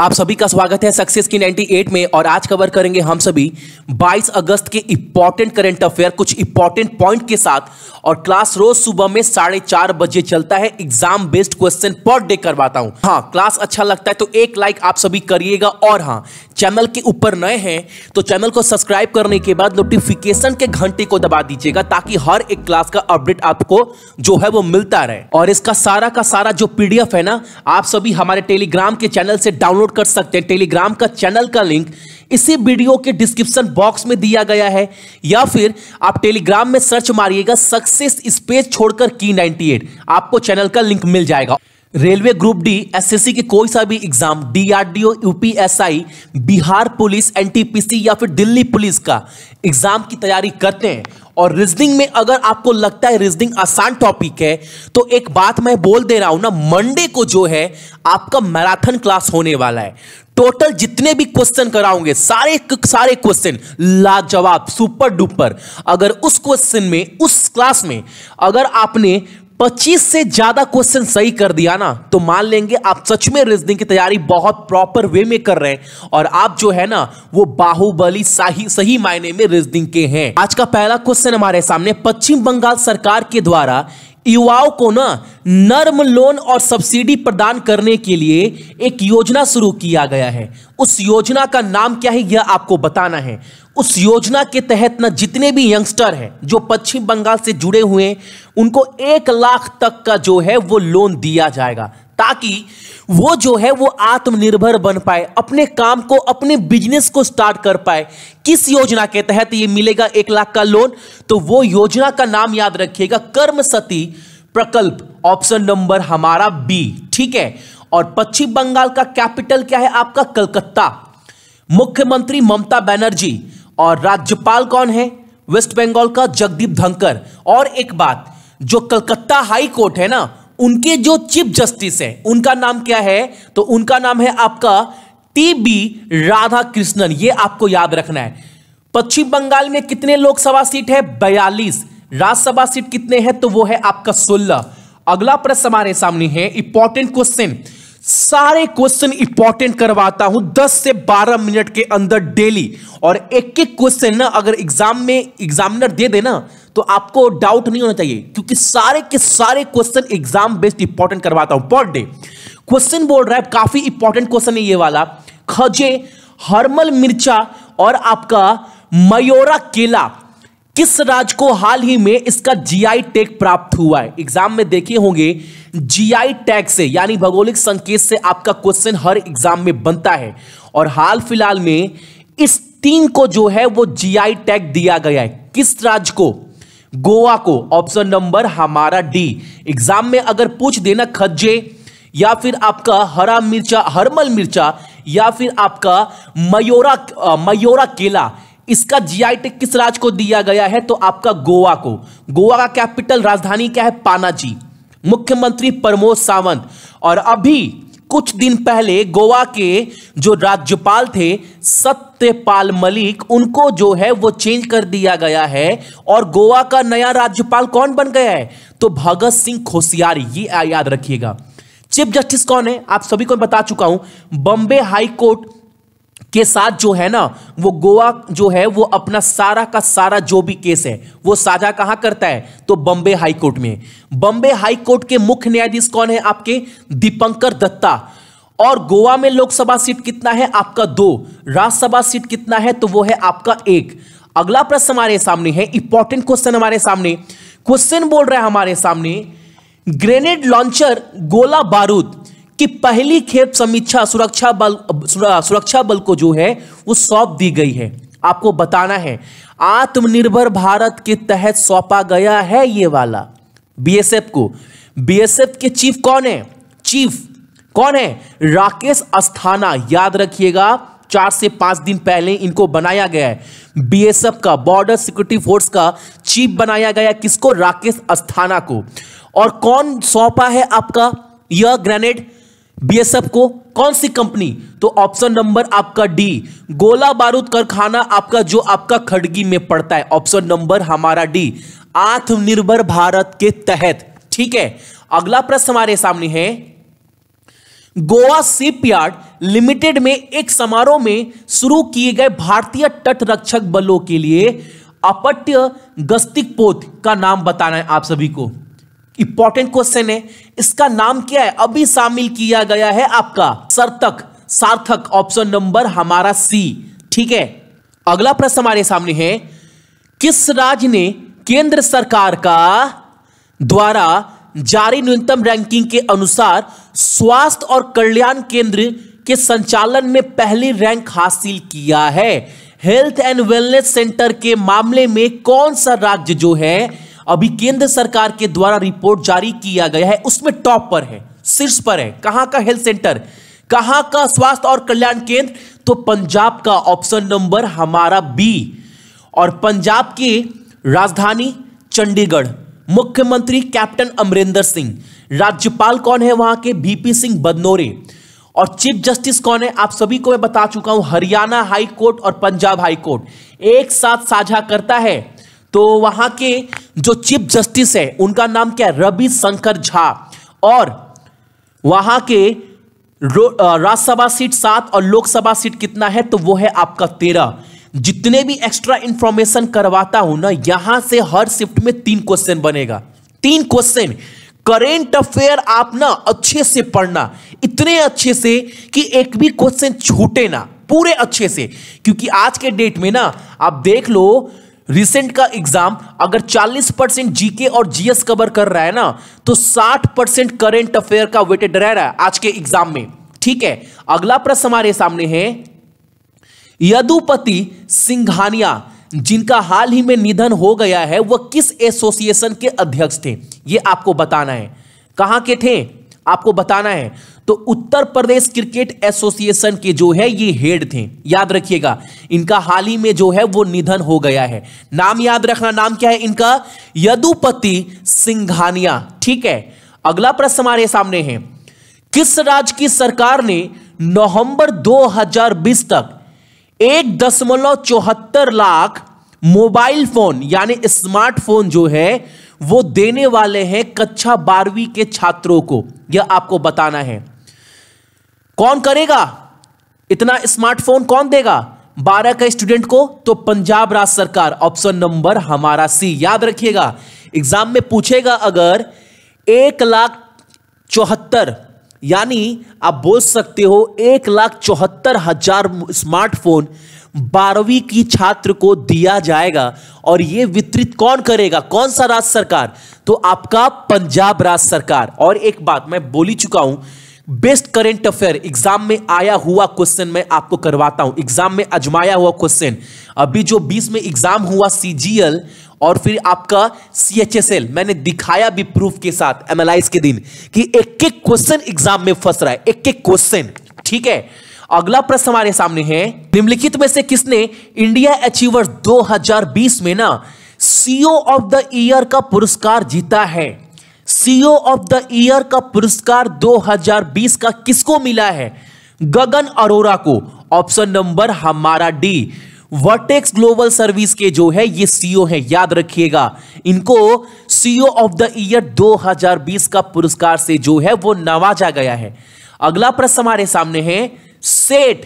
आप सभी का स्वागत है सक्सेस की 98 में और आज कवर करेंगे हम सभी 22 अगस्त के इंपॉर्टेंट करंट अफेयर कुछ इंपॉर्टेंट पॉइंट के साथ और क्लास रोज सुबह में साढ़े चार बजे चलता है एग्जाम बेस्ड क्वेश्चन पर डे करवाता हूं हाँ क्लास अच्छा लगता है तो एक लाइक आप सभी करिएगा और हाँ चैनल के ऊपर नए हैं तो चैनल को सब्सक्राइब करने के बाद नोटिफिकेशन के घंटे को दबा दीजिएगा ताकि हर एक क्लास का अपडेट आपको जो है वो मिलता रहे और इसका सारा का सारा जो पीडीएफ है ना आप सभी हमारे टेलीग्राम के चैनल से डाउनलोड डाउनलोड कर सकते हैं टेलीग्राम का चैनल का लिंक इसी वीडियो के डिस्क्रिप्शन बॉक्स में दिया गया है या फिर आप टेलीग्राम में सर्च मारिएगा सक्सेस स्पेस छोड़कर की 98 आपको चैनल का लिंक मिल जाएगा रेलवे ग्रुप डी एसएससी के कोई सा भी exam DRDO UPSI Bihar police NTPC या फिर दिल्ली पुलिस का एग्जाम की तैयारी करते हैं और रीजनिंग में अगर आपको लगता है रीजनिंग आसान टॉपिक है तो एक बात मैं बोल दे रहा हूं ना मंडे को जो है आपका मैराथन क्लास होने वाला है टोटल जितने भी क्वेश्चन कराओगे सारे सारे क्वेश्चन लाजवाब सुपर डुपर अगर उस क्वेश्चन में उस क्लास में अगर आपने 25 से ज्यादा क्वेश्चन सही कर दिया ना तो मान लेंगे आप सच में रीजनिंग की तैयारी बहुत प्रॉपर वे में कर रहे हैं और आप जो है ना वो बाहुबली सही सही मायने में रीजनिंग के हैं आज का पहला क्वेश्चन हमारे सामने पश्चिम बंगाल सरकार के द्वारा युवाओं को ना नर्म लोन और सब्सिडी प्रदान करने के लिए एक योजना शुरू किया गया है उस योजना का नाम क्या है यह आपको बताना है उस योजना के तहत ना जितने भी यंगस्टर हैं जो पश्चिम बंगाल से जुड़े हुए हैं उनको एक लाख तक का जो है वो लोन दिया जाएगा ताकि वो जो है वो आत्मनिर्भर बन पाए अपने काम को अपने बिजनेस को स्टार्ट कर पाए किस योजना के तहत ये मिलेगा एक लाख का लोन तो वो योजना का नाम याद रखिएगा कर्म सती प्रकल्प ऑप्शन नंबर हमारा बी ठीक है और पश्चिम बंगाल का कैपिटल क्या है आपका कलकत्ता मुख्यमंत्री ममता बनर्जी और राज्यपाल कौन है वेस्ट बंगाल का जगदीप धनकर और एक बात जो कलकत्ता हाई कोर्ट है ना उनके जो चीफ जस्टिस है उनका नाम क्या है तो उनका नाम है आपका टी बी राधा कृष्णन ये आपको याद रखना है पश्चिम बंगाल में कितने लोकसभा सीट है बयालीस राज्यसभा सीट कितने हैं तो वो है आपका सोलह अगला प्रश्न हमारे सामने है इंपॉर्टेंट क्वेश्चन सारे क्वेश्चन इंपॉर्टेंट करवाता हूं 10 से 12 मिनट के अंदर डेली और एक एक क्वेश्चन ना अगर एग्जाम में एग्जामिनर दे देना तो आपको डाउट नहीं होना चाहिए क्योंकि सारे के सारे क्वेश्चन एग्जाम बेस्ड इंपॉर्टेंट करवाता हूं पर डे क्वेश्चन बोल रहा है काफी इंपॉर्टेंट क्वेश्चन है ये वाला खजे हरमल मिर्चा और आपका मयोरा केला किस राज्य को हाल ही में इसका जीआई टैग प्राप्त हुआ है एग्जाम में देखे होंगे जीआई टैग से यानी भौगोलिक संकेत से आपका क्वेश्चन हर एग्जाम में बनता है और हाल फिलहाल में इस टीम को जो है वो जीआई टैग दिया गया है किस राज्य को गोवा को ऑप्शन नंबर हमारा डी एग्जाम में अगर पूछ देना खज्जे या फिर आपका हरा मिर्चा हरमल मिर्चा या फिर आपका मयोरा मयोरा केला इसका जीआई टेक किस राज्य को दिया गया है तो आपका गोवा को गोवा का कैपिटल राजधानी क्या है पानाजी मुख्यमंत्री प्रमोद सावंत और अभी कुछ दिन पहले गोवा के जो राज्यपाल थे सत्यपाल मलिक उनको जो है वो चेंज कर दिया गया है और गोवा का नया राज्यपाल कौन बन गया है तो भगत सिंह खोसियारी ये याद रखिएगा चीफ जस्टिस कौन है आप सभी को बता चुका हूं बॉम्बे हाई कोर्ट के साथ जो है ना वो गोवा जो है वो अपना सारा का सारा जो भी केस है वो साझा कहां करता है तो बॉम्बे हाईकोर्ट में बॉम्बे हाईकोर्ट के मुख्य न्यायाधीश कौन है आपके दीपंकर दत्ता और गोवा में लोकसभा सीट कितना है आपका दो राज्यसभा सीट कितना है तो वो है आपका एक अगला प्रश्न हमारे सामने है इंपॉर्टेंट क्वेश्चन हमारे सामने क्वेश्चन बोल रहा है हमारे सामने ग्रेनेड लॉन्चर गोला बारूद कि पहली खेप समीक्षा सुरक्षा बल सुरक्षा बल को जो है वो सौंप दी गई है आपको बताना है आत्मनिर्भर भारत के तहत सौंपा गया है ये वाला बीएसएफ को बीएसएफ के चीफ कौन है चीफ कौन है राकेश अस्थाना याद रखिएगा चार से पांच दिन पहले इनको बनाया गया है बीएसएफ का बॉर्डर सिक्योरिटी फोर्स का चीफ बनाया गया किसको राकेश अस्थाना को और कौन सौंपा है आपका यह ग्रेनेड बीएसएफ को कौन सी कंपनी तो ऑप्शन नंबर आपका डी गोला बारूद कारखाना आपका जो आपका खड़गी में पड़ता है ऑप्शन नंबर हमारा डी आत्मनिर्भर भारत के तहत ठीक है अगला प्रश्न हमारे सामने है गोवा शिपयार्ड लिमिटेड में एक समारोह में शुरू किए गए भारतीय तट रक्षक बलों के लिए अपट्य गस्तिक पोत का नाम बताना है आप सभी को इंपॉर्टेंट क्वेश्चन है इसका नाम क्या है अभी शामिल किया गया है आपका सर्तक सार्थक ऑप्शन नंबर हमारा सी ठीक है अगला प्रश्न हमारे सामने है किस राज्य ने केंद्र सरकार का द्वारा जारी न्यूनतम रैंकिंग के अनुसार स्वास्थ्य और कल्याण केंद्र के संचालन में पहली रैंक हासिल किया है हेल्थ एंड वेलनेस सेंटर के मामले में कौन सा राज्य जो है अभी केंद्र सरकार के द्वारा रिपोर्ट जारी किया गया है उसमें टॉप पर है शीर्ष पर है कहां का हेल्थ सेंटर कहां का स्वास्थ्य और कल्याण केंद्र तो पंजाब का ऑप्शन नंबर हमारा बी और पंजाब की राजधानी चंडीगढ़ मुख्यमंत्री कैप्टन अमरिंदर सिंह राज्यपाल कौन है वहां के बीपी सिंह बदनोरे और चीफ जस्टिस कौन है आप सभी को मैं बता चुका हूं हरियाणा हाई कोर्ट और पंजाब हाई कोर्ट एक साथ साझा करता है तो वहां के जो चीफ जस्टिस है उनका नाम क्या है रवि शंकर झा और वहां के राज्यसभा सीट सात और लोकसभा सीट कितना है तो वो है आपका तेरह जितने भी एक्स्ट्रा इंफॉर्मेशन करवाता हूं ना यहां से हर शिफ्ट में तीन क्वेश्चन बनेगा तीन क्वेश्चन करेंट अफेयर आप ना अच्छे से पढ़ना इतने अच्छे से कि एक भी क्वेश्चन छूटे ना पूरे अच्छे से क्योंकि आज के डेट में ना आप देख लो रिसेंट का एग्जाम अगर 40 परसेंट जीके और जीएस कवर कर रहा है ना तो 60 परसेंट करेंट अफेयर का वेटेड रह रहा है आज के एग्जाम में ठीक है अगला प्रश्न हमारे सामने है यदुपति सिंघानिया जिनका हाल ही में निधन हो गया है वह किस एसोसिएशन के अध्यक्ष थे यह आपको बताना है कहां के थे आपको बताना है तो उत्तर प्रदेश क्रिकेट एसोसिएशन के जो है ये हेड थे याद रखिएगा इनका हाल ही में जो है वो निधन हो गया है नाम याद रखना नाम क्या है इनका यदुपति सिंघानिया ठीक है अगला प्रश्न हमारे सामने है किस राज्य की सरकार ने नवंबर 2020 तक एक दशमलव चौहत्तर लाख मोबाइल फोन यानी स्मार्टफोन जो है वो देने वाले हैं कक्षा बारहवीं के छात्रों को यह आपको बताना है कौन करेगा इतना स्मार्टफोन कौन देगा बारह का स्टूडेंट को तो पंजाब राज्य सरकार ऑप्शन नंबर हमारा सी याद रखिएगा एग्जाम में पूछेगा अगर एक लाख चौहत्तर यानी आप बोल सकते हो एक लाख चौहत्तर हजार स्मार्टफोन बारहवीं की छात्र को दिया जाएगा और ये वितरित कौन करेगा कौन सा राज्य सरकार तो आपका पंजाब राज्य सरकार और एक बात मैं बोली चुका हूं बेस्ट करेंट अफेयर एग्जाम में आया हुआ क्वेश्चन मैं आपको करवाता हूं एग्जाम में अजमाया हुआ क्वेश्चन अभी जो बीस में एग्जाम हुआ सीजीएल और फिर आपका एल मैंने दिखाया भी प्रूफ के साथ एनालाइज के दिन कि एक एक क्वेश्चन एग्जाम में फंस रहा है एक एक क्वेश्चन ठीक है अगला प्रश्न हमारे सामने है निम्नलिखित में से किसने इंडिया अचीवर 2020 में ना सीओ ऑफ द ईयर का पुरस्कार जीता है सीओ ऑफ द ईयर का पुरस्कार 2020 का किसको मिला है गगन अरोरा को ऑप्शन नंबर हमारा डी वर्टेक्स ग्लोबल सर्विस के जो है ये सीओ e है याद रखिएगा इनको सीओ ऑफ द ईयर 2020 का पुरस्कार से जो है वो नवाजा गया है अगला प्रश्न हमारे सामने है CET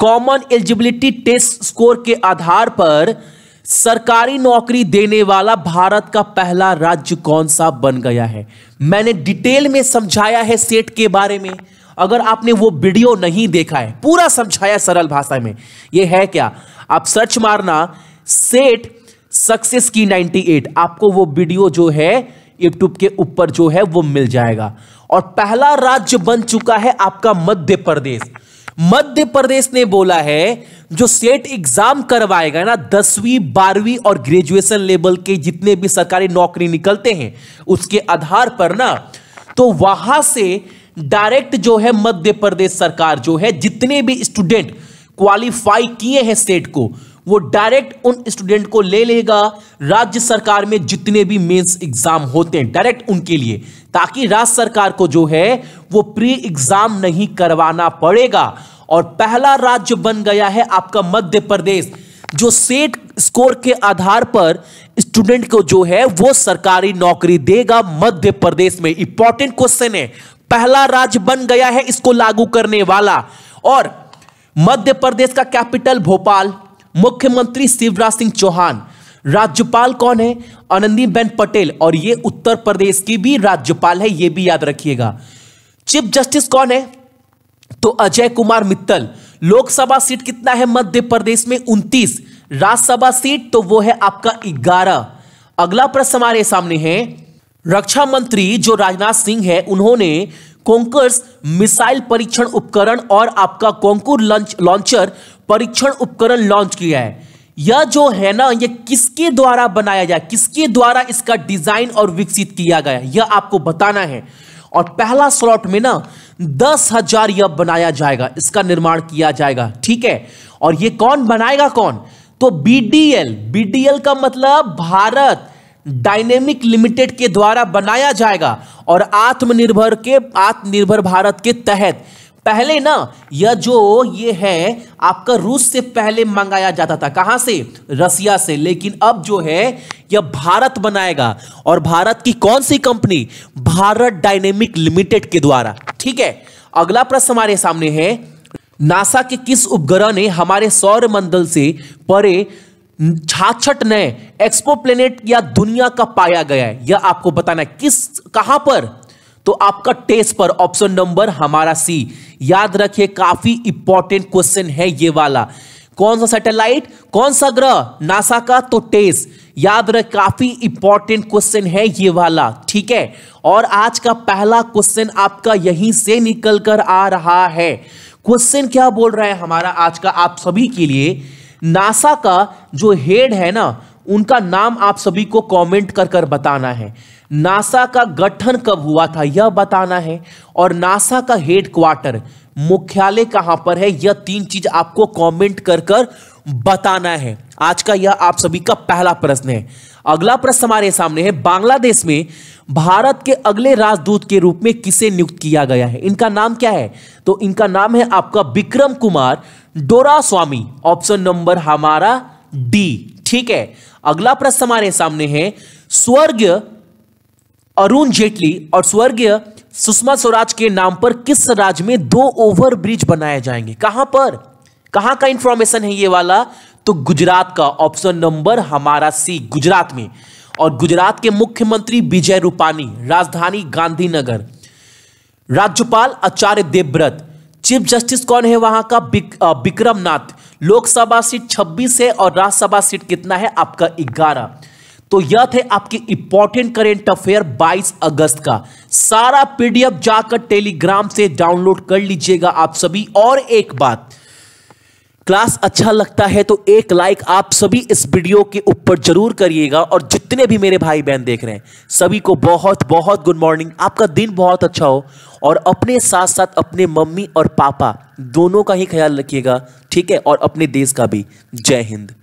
common eligibility test score के आधार पर सरकारी नौकरी देने वाला भारत का पहला राज्य कौन सा बन गया है मैंने डिटेल में समझाया है सेट के बारे में अगर आपने वो वीडियो नहीं देखा है पूरा समझाया सरल भाषा में ये है क्या आप सर्च मारना सेट सक्सेस की 98 आपको वो वीडियो जो है यूट्यूब के ऊपर जो है वो मिल जाएगा और पहला राज्य बन चुका है आपका मध्य प्रदेश मध्य प्रदेश ने बोला है जो सेट एग्जाम करवाएगा ना दसवीं बारहवीं और ग्रेजुएशन लेवल के जितने भी सरकारी नौकरी निकलते हैं उसके आधार पर ना तो वहां से डायरेक्ट जो है मध्य प्रदेश सरकार जो है जितने भी स्टूडेंट क्वालिफाई किए हैं सेट को वो डायरेक्ट उन स्टूडेंट को ले लेगा राज्य सरकार में जितने भी मेंस एग्जाम होते हैं डायरेक्ट उनके लिए ताकि राज्य सरकार को जो है वो प्री एग्जाम नहीं करवाना पड़ेगा और पहला राज्य बन गया है आपका मध्य प्रदेश जो सेट स्कोर के आधार पर स्टूडेंट को जो है वो सरकारी नौकरी देगा मध्य प्रदेश में इंपॉर्टेंट क्वेश्चन है पहला राज्य बन गया है इसको लागू करने वाला और मध्य प्रदेश का कैपिटल भोपाल मुख्यमंत्री शिवराज सिंह चौहान राज्यपाल कौन है आनंदीबेन पटेल और ये उत्तर प्रदेश की भी राज्यपाल है ये भी याद रखिएगा चीफ जस्टिस कौन है तो अजय कुमार मित्तल लोकसभा सीट कितना है मध्य प्रदेश में उन्तीस राज्यसभा सीट तो वो है आपका ग्यारह अगला प्रश्न हमारे सामने है रक्षा मंत्री जो राजनाथ सिंह है उन्होंने कोंकर्स मिसाइल परीक्षण उपकरण और आपका कोंकुर लॉन्चर परीक्षण उपकरण लॉन्च किया है यह जो है ना यह किसके द्वारा बनाया गया किसके द्वारा इसका डिजाइन और विकसित किया गया यह आपको बताना है और पहला स्लॉट में ना दस हजार यह बनाया जाएगा इसका निर्माण किया जाएगा ठीक है और यह कौन बनाएगा कौन तो बीडीएल बीडीएल का मतलब भारत डायनेमिक लिमिटेड के द्वारा बनाया जाएगा और आत्मनिर्भर के आत्मनिर्भर भारत के तहत पहले ना यह जो ये है आपका रूस से पहले मंगाया जाता था कहां से रसिया से लेकिन अब जो है यह भारत बनाएगा और भारत की कौन सी कंपनी भारत डायनेमिक लिमिटेड के द्वारा ठीक है अगला प्रश्न हमारे सामने है नासा के किस उपग्रह ने हमारे सौर मंडल से परे छाछट नए एक्सपो प्लेनेट या दुनिया का पाया गया है यह आपको बताना है किस कहां पर तो आपका टेस्ट पर ऑप्शन नंबर हमारा सी याद रखिए काफी इंपॉर्टेंट क्वेश्चन है ये वाला कौन सा सैटेलाइट कौन सा ग्रह नासा का तो टेस याद रख काफी इंपॉर्टेंट क्वेश्चन है ये वाला ठीक है और आज का पहला क्वेश्चन आपका यहीं से निकल कर आ रहा है क्वेश्चन क्या बोल रहा है हमारा आज का आप सभी के लिए नासा का जो हेड है ना उनका नाम आप सभी को कमेंट कर कर बताना है नासा का गठन कब हुआ था यह बताना है और नासा का हेड क्वार्टर मुख्यालय कहां पर है यह तीन चीज आपको कमेंट कर कर बताना है आज का यह आप सभी का पहला प्रश्न है अगला प्रश्न हमारे सामने है बांग्लादेश में भारत के अगले राजदूत के रूप में किसे नियुक्त किया गया है इनका नाम क्या है तो इनका नाम है आपका Vikram Kumar Doraswamy option number हमारा डी ठीक है अगला प्रश्न हमारे सामने है स्वर्ग अरुण जेटली और स्वर्गीय सुषमा स्वराज के नाम पर किस राज्य में दो ओवर ब्रिज बनाए जाएंगे कहां पर कहां का इंफॉर्मेशन है ये वाला तो गुजरात का ऑप्शन नंबर हमारा सी गुजरात में और गुजरात के मुख्यमंत्री विजय रूपानी राजधानी गांधीनगर राज्यपाल आचार्य देवव्रत चीफ जस्टिस कौन है वहां का विक्रम बिक, नाथ लोकसभा सीट 26 है और राज्यसभा सीट कितना है आपका तो यह थे आपके इंपॉर्टेंट करेंट अफेयर 22 अगस्त का सारा पीडीएफ जाकर टेलीग्राम से डाउनलोड कर लीजिएगा आप सभी और एक बात क्लास अच्छा लगता है तो एक लाइक आप सभी इस वीडियो के ऊपर जरूर करिएगा और जितने भी मेरे भाई बहन देख रहे हैं सभी को बहुत बहुत गुड मॉर्निंग आपका दिन बहुत अच्छा हो और अपने साथ साथ अपने मम्मी और पापा दोनों का ही ख्याल रखिएगा ठीक है और अपने देश का भी जय हिंद